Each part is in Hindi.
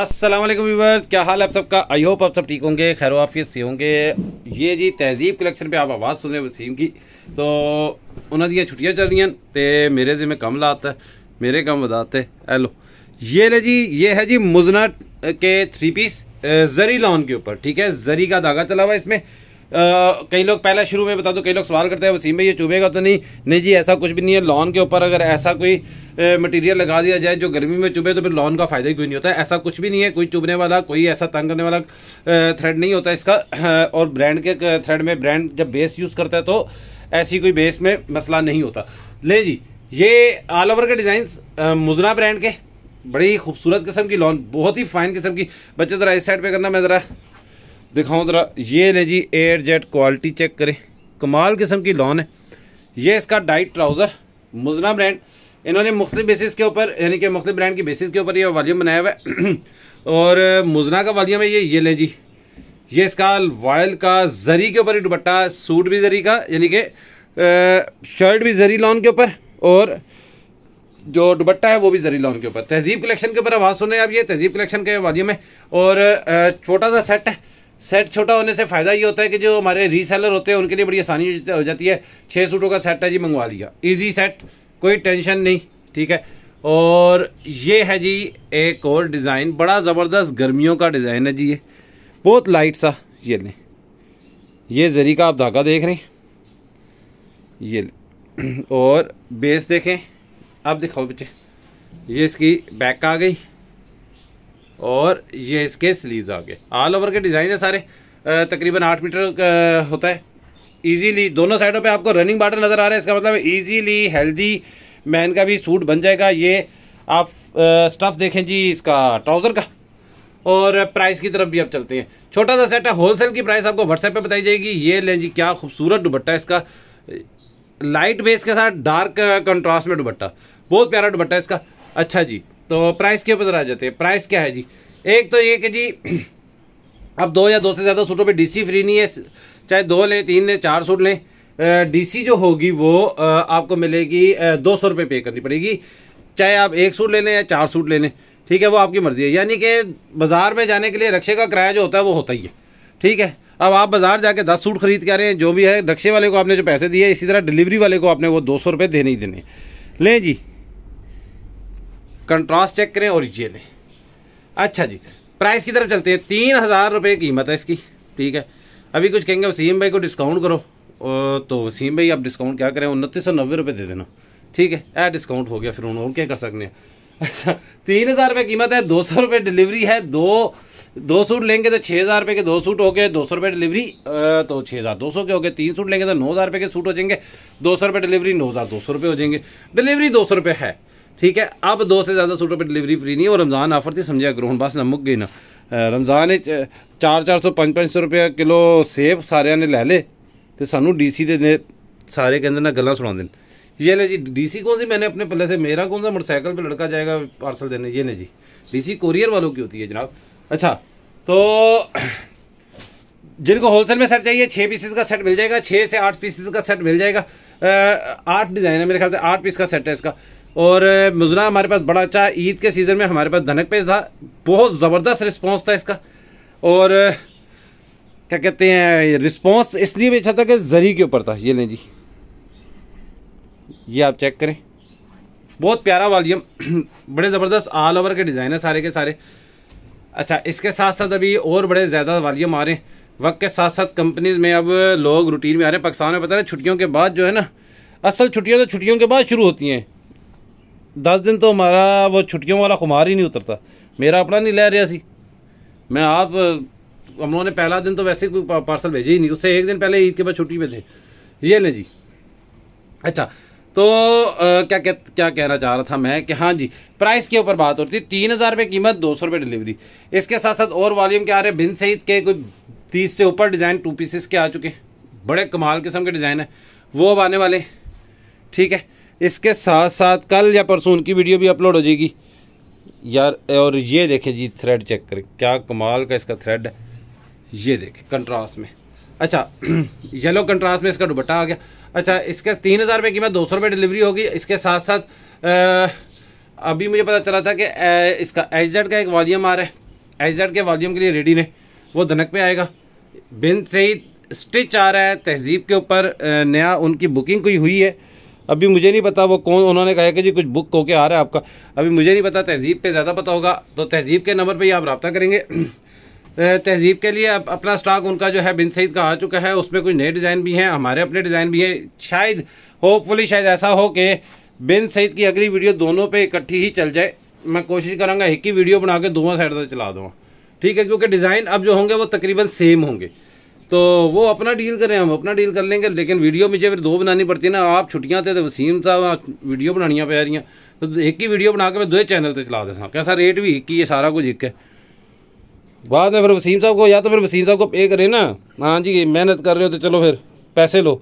अस्सलाम वालेकुम क्या हाल है आप सबका आई होप आप सब ठीक होंगे खैर वाफियत से होंगे ये जी तहजीब कलेक्शन पे आप आवाज़ सुन रहे हो वसीम की तो ਉਹਨਾਂ ਦੀਆਂ छुट्टियाँ चल रही ਤੇ मेरे जिम्मे कम लाता है मेरे कम बताते हेलो ये ले जी ये है जी मुजना के थ्री पीस जरी लॉन के ऊपर ठीक है जरी का धागा चला हुआ इसमें कई लोग पहले शुरू में बता दो कई लोग सवाल करते हैं वसीम भाई ये चुभेगा तो नहीं नहीं जी ऐसा कुछ भी नहीं है लॉन के ऊपर अगर ऐसा कोई मटेरियल लगा दिया जाए जो गर्मी में चुभे तो फिर लॉन का फ़ायदा ही क्यों नहीं होता है ऐसा कुछ भी नहीं है कोई चुभने वाला कोई ऐसा तंग करने वाला थ्रेड नहीं होता इसका और ब्रांड के थ्रेड में ब्रांड जब बेस यूज़ करता है तो ऐसी कोई बेस में मसला नहीं होता ले जी ये ऑल ओवर के डिज़ाइन मुजना ब्रांड के बड़ी खूबसूरत किस्म की लॉन बहुत ही फाइन किस्म की बच्चे ज़रा इस साइड पे करना मैं ज़रा दिखाऊं ज़रा ये ले जी एयर जेट क्वालिटी चेक करें कमाल किस्म की लॉन है ये इसका डाइट ट्राउज़र मुजना ब्रांड इन्होंने मुख्तु बेसिस के ऊपर यानी कि मुख्तु ब्रांड की बेसिस के ऊपर ये वालीम बनाया हुआ है और मुजना का वालीम है ये ये ले जी ये इसका वायल का जरी के ऊपर ही दुपट्टा सूट भी जरी का यानी कि शर्ट भी जरी लॉन के ऊपर और जो दुपट्टा है वो भी जरी लॉन के ऊपर तहजीब कलेक्शन के ऊपर आवाज़ सुने आप ये तहजीब कलेक्शन के वालीम है और छोटा सा सेट है सेट छोटा होने से फ़ायदा ये होता है कि जो हमारे रीसेलर होते हैं उनके लिए बड़ी आसानी हो जाती है छः सूटों का सेट है जी मंगवा लिया ईजी सेट कोई टेंशन नहीं ठीक है और ये है जी एक और डिज़ाइन बड़ा ज़बरदस्त गर्मियों का डिज़ाइन है जी ये बहुत लाइट सा ये लें ये जरी का आप धागा देख रहे हैं ये और बेस देखें आप दिखाओ बच्चे ये इसकी बैक आ गई और ये इसके स्लीव्स आ गए ऑल ओवर के डिज़ाइन है सारे तकरीबन आठ मीटर होता है ईजीली दोनों साइडों पे आपको रनिंग बाटर नज़र आ रहा है इसका मतलब ईजीली हेल्दी मैन का भी सूट बन जाएगा ये आप स्टफ़ देखें जी इसका ट्राउज़र का और प्राइस की तरफ भी आप चलते हैं छोटा सा सेट है होलसेल की प्राइस आपको व्हाट्सएप पे बताई जाएगी ये लें जी क्या खूबसूरत दुबट्टा इसका लाइट बेस के साथ डार्क कंट्रास्ट में दुबट्टा बहुत प्यारा है इसका अच्छा जी तो प्राइस के ऊपर आ जाते हैं प्राइस क्या है जी एक तो ये कि जी अब दो या दो से ज़्यादा सूटों पे डीसी फ्री नहीं है चाहे दो लें तीन लें चार सूट लें डीसी जो होगी वो आपको मिलेगी दो सौ रुपये पे करनी पड़ेगी चाहे आप एक सूट ले लें या चार सूट ले लें ठीक है वो आपकी मर्ज़ी है यानी कि बाज़ार में जाने के लिए रक्शे का किराया जो होता है वो होता ही है ठीक है अब आप बाज़ार जाके दस सूट खरीद के आ रहे हैं जो भी है रक्शे वाले को आपने जो पैसे दिए इसी तरह डिलीवरी वाले को आपने वो दो सौ रुपये देने ही देने लें जी कंट्रास्ट चेक करें और ये लें अच्छा जी प्राइस की तरफ चलते हैं तीन हज़ार रुपये कीमत है इसकी ठीक है अभी कुछ कहेंगे वसीम भाई को डिस्काउंट करो तो वसीम भाई आप डिस्काउंट क्या करें उनतीस सौ नब्बे रुपये दे देना ठीक है ऐ डिस्काउंट हो गया फिर उन्होंने और क्या कर सकते हैं अच्छा तीन हज़ार रुपये कीमत है दो सौ रुपये डिलीवरी है दो दो सूट लेंगे तो छः हज़ार रुपये के दो सूट हो गए दो सौ रुपये डिलीवरी तो छः हज़ार दो सौ के हो गए तीन सूट लेंगे तो नौ हज़ार रुपये के सूट हो जाएंगे दो सौ रुपये डिलीवरी नौ हज़ार दो सौ रुपये हो जाएंगे डिलीवरी दो सौ रुपये है ठीक है अब दो से ज़्यादा सूटों पर डिलीवरी फ्री नहीं और रमज़ान ऑफर थी समझा ग्रोहन बास नमक गई ना रमज़ान चार चार सौ पंज पंज सौ रुपया किलो सेब सारे ने लै ले तो सानू डी सी दे सारे कहते ना गल् सुना ये ले जी डी सी कौन सी मैंने अपने पल्ले से मेरा कौन सा मोटरसाइकिल पर लड़का जाएगा पार्सल देने ये ले जी डीसी कोरियर वालों की होती है जनाब अच्छा तो जिनको होलसेल में सेट चाहिए छः पीसेस का सेट मिल जाएगा छः से आठ पीसेस का सेट मिल जाएगा आठ डिज़ाइन है मेरे ख्याल से आठ पीस का सेट है इसका और मुजना हमारे पास बड़ा अच्छा ईद के सीज़न में हमारे पास धनक पे था बहुत ज़बरदस्त रिस्पॉन्स था इसका और क्या कहते हैं रिस्पॉन्स इसलिए भी अच्छा था कि जरी के ऊपर था ये लें जी ये आप चेक करें बहुत प्यारा वॉल्यूम बड़े ज़बरदस्त ऑल ओवर के डिज़ाइन है सारे के सारे अच्छा इसके साथ साथ अभी और बड़े ज़्यादा वॉल्यूम आ रहे हैं वक्त के साथ साथ कंपनीज में अब लोग रूटीन में आ रहे हैं पाकिस्तान में पता है छुट्टियों के बाद जो है ना असल छुट्टियाँ तो छुट्टियों के बाद शुरू होती हैं दस दिन तो हमारा वो छुट्टियों वाला खुमार ही नहीं उतरता मेरा अपना नहीं लै रहा सी मैं आप हम लोगों ने पहला दिन तो वैसे कोई पार्सल भेजे ही नहीं उससे एक दिन पहले ईद के बाद छुट्टी पे थे ये लें जी अच्छा तो आ, क्या कह, क्या कहना चाह रहा था मैं कि हाँ जी प्राइस के ऊपर बात होती तीन हज़ार रुपये कीमत दो सौ रुपये डिलीवरी इसके साथ साथ और वॉल्यूम के आ रहे भिन सहित के कोई तीस से ऊपर डिज़ाइन टू पीसेस के आ चुके हैं बड़े कमाल किस्म के डिज़ाइन है वो अब आने वाले ठीक है इसके साथ साथ कल या परसों उनकी वीडियो भी अपलोड हो जाएगी यार और ये देखें जी थ्रेड चेक करें क्या कमाल का इसका थ्रेड है ये देखें कंट्रास्ट में अच्छा येलो कंट्रास्ट में इसका दुपट्टा आ गया अच्छा इसके तीन हज़ार रुपये कीमत दो सौ रुपये डिलीवरी होगी इसके साथ साथ आ, अभी मुझे पता चला था कि ए, इसका एच का एक वॉल्यूम आ रहा है एच के वॉल्यूम के लिए रेडी ने वो धनक पर आएगा बिन सही स्टिच आ रहा है तहजीब के ऊपर नया उनकी बुकिंग कोई हुई है अभी मुझे नहीं पता वो कौन उन्होंने कहा कि जी कुछ बुक होके आ रहा है आपका अभी मुझे नहीं पता तहजीब पे ज़्यादा पता होगा तो तहजीब के नंबर पर ही आप रबता करेंगे तहजीब के लिए अपना स्टॉक उनका जो है बिन सईद का आ चुका है उसमें कुछ नए डिज़ाइन भी हैं हमारे अपने डिज़ाइन भी हैं शायद होपफुली शायद ऐसा हो कि बिन सईद की अगली वीडियो दोनों पर इकट्ठी ही चल जाए मैं कोशिश करूँगा एक ही वीडियो बना के दोनों साइड से चला दूँ ठीक है क्योंकि डिज़ाइन अब जो होंगे वो तकरीबन सेम होंगे तो वो अपना डील करें हम अपना डील कर लेंगे लेकिन वीडियो मुझे फिर दो बनानी पड़ती है ना आप छुट्टियां थे तो वसीम साहब वीडियो बनानियां पै रही तो एक ही वीडियो बना के मैं दो चैनल पर चला क्या सर रेट भी एक ही है सारा कुछ एक है बाद में फिर वसीम साहब को या तो फिर वसीम साहब को पे करें ना हाँ जी मेहनत कर रहे हो तो चलो फिर पैसे लो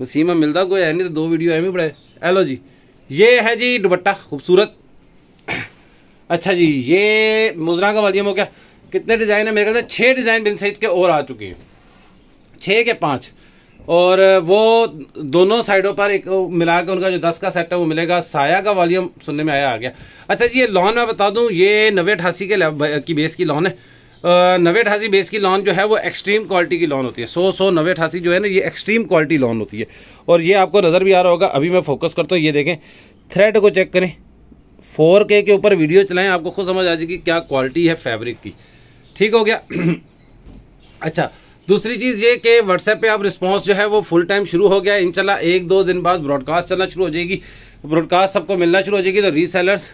वसीम मिलता कोई है नहीं तो दो वीडियो एम ही बड़े हेलो जी ये है जी दुपट्टा खूबसूरत अच्छा जी ये मुजरा का वालियम हो कितने डिज़ाइन है मेरे ख्याल से छः डिज़ाइन बिन सईद के और आ चुके हैं छः के पाँच और वो दोनों साइडों पर एक मिला के उनका जो दस का सेट है वो मिलेगा साया का वॉल्यूम सुनने में आया आ गया अच्छा ये लॉन मैं बता दूँ ये नवे अठासी के की बेस की लॉन है नवे अठासी बेस की लॉन जो है वो एक्सट्रीम क्वालिटी की लॉन होती है सौ सौ नवे अठासी जो है ना ये एक्सट्रीम क्वालिटी लॉन होती है और ये आपको नज़र भी आ रहा होगा अभी मैं फोकस करता हूँ ये देखें थ्रेड को चेक करें फोर के के ऊपर वीडियो चलाएं आपको खुद समझ आ जाएगी क्या क्वालिटी है फैब्रिक की ठीक हो गया अच्छा दूसरी चीज़ ये कि व्हाट्सएप पे अब रिस्पांस जो है वो फुल टाइम शुरू हो गया इंशाल्लाह एक दो दिन बाद ब्रॉडकास्ट चलना शुरू हो जाएगी ब्रॉडकास्ट सबको मिलना शुरू हो जाएगी तो रीसेलर्स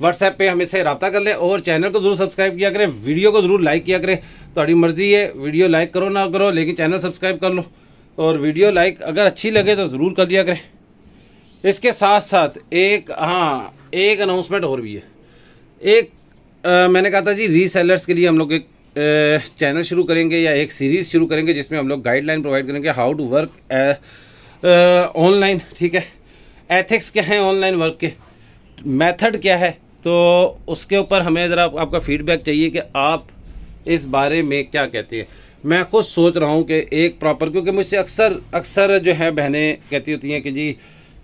व्हाट्सएप पे हमें से रबा कर लें और चैनल को जरूर सब्सक्राइब किया करें वीडियो को जरूर लाइक किया करें थोड़ी मर्जी है वीडियो लाइक करो ना करो लेकिन चैनल सब्सक्राइब कर लो और वीडियो लाइक अगर अच्छी लगे तो ज़रूर कर दिया करें इसके साथ साथ एक हाँ एक अनाउंसमेंट और भी है एक आ, मैंने कहा था जी रीसेलर्स के लिए हम लोग एक चैनल शुरू करेंगे या एक सीरीज़ शुरू करेंगे जिसमें हम लोग गाइडलाइन प्रोवाइड करेंगे हाउ टू वर्क ऑनलाइन ठीक है एथिक्स क्या हैं ऑनलाइन वर्क के मेथड क्या है तो उसके ऊपर हमें ज़रा आप, आपका फीडबैक चाहिए कि आप इस बारे में क्या कहती है मैं खुद सोच रहा हूँ कि एक प्रॉपर क्योंकि मुझसे अक्सर अक्सर जो है बहनें कहती होती हैं कि जी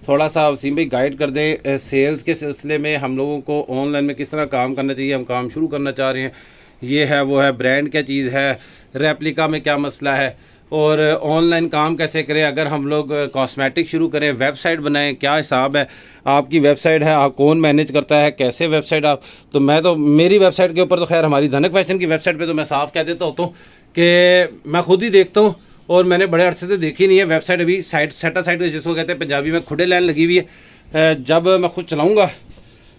थोड़ा सा वसीम भाई गाइड कर दें सेल्स के सिलसिले में हम लोगों को ऑनलाइन में किस तरह काम करना चाहिए हम काम शुरू करना चाह रहे हैं ये है वो है ब्रांड क्या चीज़ है रेप्लिका में क्या मसला है और ऑनलाइन काम कैसे करें अगर हम लोग कॉस्मेटिक शुरू करें वेबसाइट बनाएं क्या हिसाब है आपकी वेबसाइट है आप कौन मैनेज करता है कैसे वेबसाइट आप तो मैं तो मेरी वेबसाइट के ऊपर तो खैर हमारी धनक फैशन की वेबसाइट पे तो मैं साफ़ कह देता होता हूँ कि मैं खुद ही देखता हूँ और मैंने बड़े अरसे से देखी नहीं है वेबसाइट अभी साइट सेटा साइट जिसको कहते हैं पंजाबी में खुडे लाइन लगी हुई है जब मैं खुद चलाऊँगा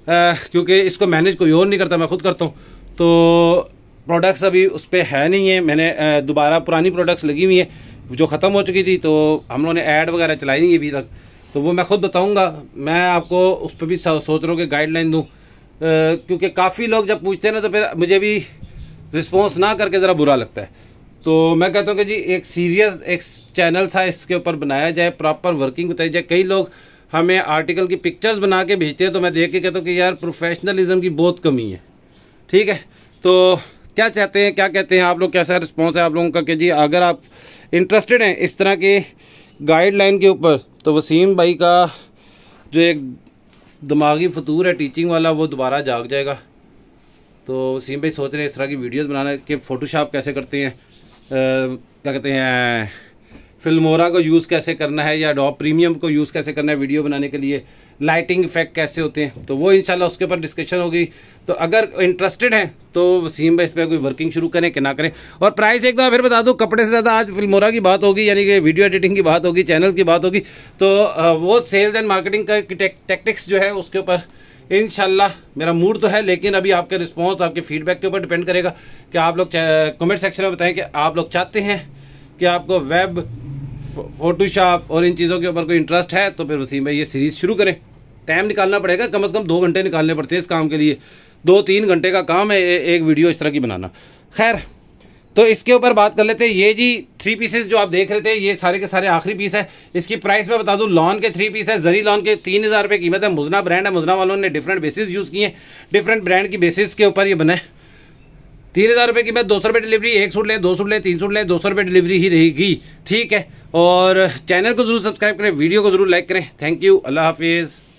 क्योंकि इसको मैनेज कोई और नहीं करता मैं खुद करता हूँ तो प्रोडक्ट्स अभी उस पर है नहीं है मैंने दोबारा पुरानी प्रोडक्ट्स लगी हुई हैं जो ख़त्म हो चुकी थी तो हम लोगों ने ऐड वगैरह चलाई नहीं अभी तक तो वो मैं खुद बताऊंगा मैं आपको उस पर भी सोच रहा हूँ कि गाइडलाइन दूँ क्योंकि काफ़ी लोग जब पूछते हैं ना तो फिर मुझे भी रिस्पॉन्स ना करके ज़रा बुरा लगता है तो मैं कहता हूँ कि जी एक सीरियस एक चैनल सा इसके ऊपर बनाया जाए प्रॉपर वर्किंग बताई जाए कई लोग हमें आर्टिकल की पिक्चर्स बना के भेजते हैं तो मैं देख के कहता हूँ कि यार प्रोफेशनलिज्म की बहुत कमी है ठीक है तो क्या चाहते हैं क्या कहते हैं आप लोग कैसा रिस्पॉन्स है आप लोगों का कि जी अगर आप इंटरेस्टेड हैं इस तरह के गाइडलाइन के ऊपर तो वसीम भाई का जो एक दिमागी फतूर है टीचिंग वाला वो दोबारा जाग जाएगा तो वसीम भाई सोच रहे हैं इस तरह की वीडियोस बनाना कि फ़ोटोशॉप कैसे करते हैं आ, क्या कहते हैं फिल्मोरा को यूज़ कैसे करना है या डॉप प्रीमियम को यूज़ कैसे करना है वीडियो बनाने के लिए लाइटिंग इफेक्ट कैसे होते हैं तो वो इंशाल्लाह उसके ऊपर डिस्कशन होगी तो अगर इंटरेस्टेड हैं तो वसीम भाई इस पर कोई वर्किंग शुरू करें कि ना करें और प्राइस एक बार फिर बता दूँ कपड़े से ज़्यादा आज फिल्मोरा की बात होगी यानी कि वीडियो एडिटिंग की बात होगी चैनल की बात होगी तो वो सेल्स एंड मार्केटिंग का टेक्टिक्स जो है उसके ऊपर इन मेरा मूड तो है लेकिन अभी आपके रिस्पॉन्स आपके फीडबैक के ऊपर डिपेंड करेगा कि आप लोग कमेंट सेक्शन में बताएं कि आप लोग चाहते हैं कि आपको वेब फोटोशॉप और इन चीज़ों के ऊपर कोई इंटरेस्ट है तो फिर उसी में ये सीरीज़ शुरू करें टाइम निकालना पड़ेगा कम से कम दो घंटे निकालने पड़ते हैं इस काम के लिए दो तीन घंटे का काम है ए, एक वीडियो इस तरह की बनाना खैर तो इसके ऊपर बात कर लेते हैं ये जी थ्री पीसेस जो आप देख रहे थे ये सारे के सारे आखिरी पीस है इसकी प्राइस मैं बता दूं लॉन के थ्री पीस है जरी लॉन के तीन हज़ार रुपये कीमत है मुजना ब्रांड है मुजना वालों ने डिफरेंट बेसिस यूज़ किए हैं डिफरेंट ब्रांड की बेसिस के ऊपर ये बनाए तीन हज़ार रुपये कीमत दो सौ रुपये डिलीवरी एक सूट लें दो सूट लें तीन सूट लें दो सौ रुपये डिलीवरी ही रहेगी ठीक है और चैनल को ज़रूर सब्सक्राइब करें वीडियो को ज़रूर लाइक करें थैंक यू अल्लाह हाफिज़